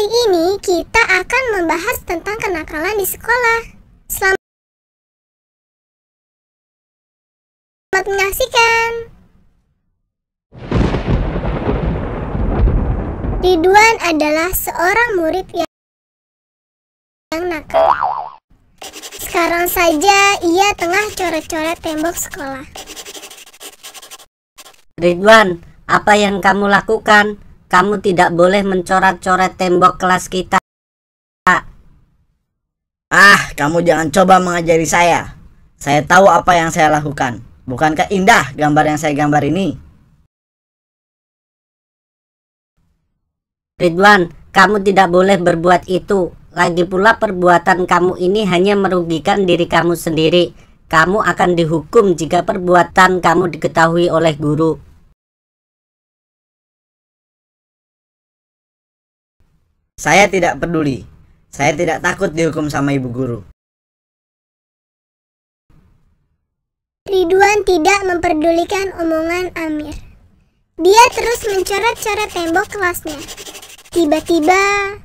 Kali ini kita akan membahas tentang kenakalan di sekolah. Selamat menyaksikan. Ridwan adalah seorang murid yang, yang nakal. Sekarang saja ia tengah coret-coret tembok sekolah. Ridwan, apa yang kamu lakukan? Kamu tidak boleh mencoret-coret tembok kelas kita. Ah, kamu jangan coba mengajari saya. Saya tahu apa yang saya lakukan. Bukankah indah gambar yang saya gambar ini? Ridwan, kamu tidak boleh berbuat itu. Lagi pula perbuatan kamu ini hanya merugikan diri kamu sendiri. Kamu akan dihukum jika perbuatan kamu diketahui oleh guru. Saya tidak peduli. Saya tidak takut dihukum sama ibu guru. Ridwan tidak memperdulikan omongan Amir. Dia terus mencoret-coret tembok kelasnya. Tiba-tiba...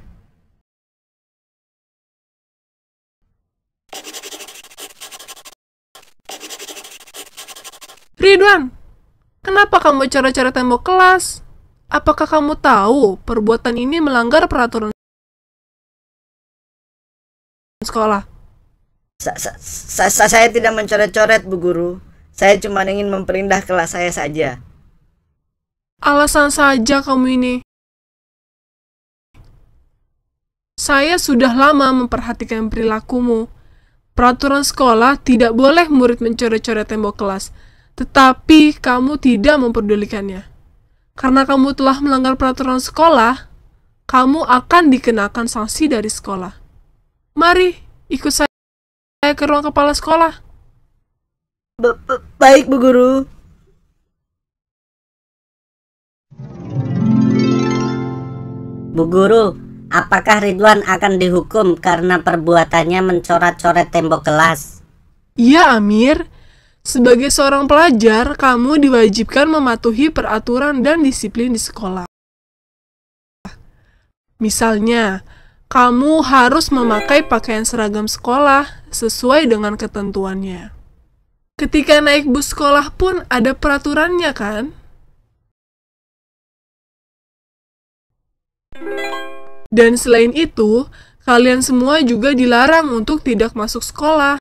Ridwan, kenapa kamu coret-coret tembok kelas? Apakah kamu tahu perbuatan ini melanggar peraturan sekolah? saya tidak mencoret-coret, Bu Guru. Saya cuma ingin memperindah kelas saya saja. Alasan saja kamu ini. Saya sudah lama memperhatikan perilakumu. Peraturan sekolah tidak boleh murid mencoret-coret tembok kelas, tetapi kamu tidak memperdulikannya. Karena kamu telah melanggar peraturan sekolah, kamu akan dikenakan sanksi dari sekolah. Mari, ikut saya ke ruang kepala sekolah. Ba -ba Baik, Bu Guru. Bu Guru, apakah Ridwan akan dihukum karena perbuatannya mencoret-coret tembok kelas? Iya, Amir. Sebagai seorang pelajar, kamu diwajibkan mematuhi peraturan dan disiplin di sekolah. Misalnya, kamu harus memakai pakaian seragam sekolah sesuai dengan ketentuannya. Ketika naik bus sekolah pun ada peraturannya kan? Dan selain itu, kalian semua juga dilarang untuk tidak masuk sekolah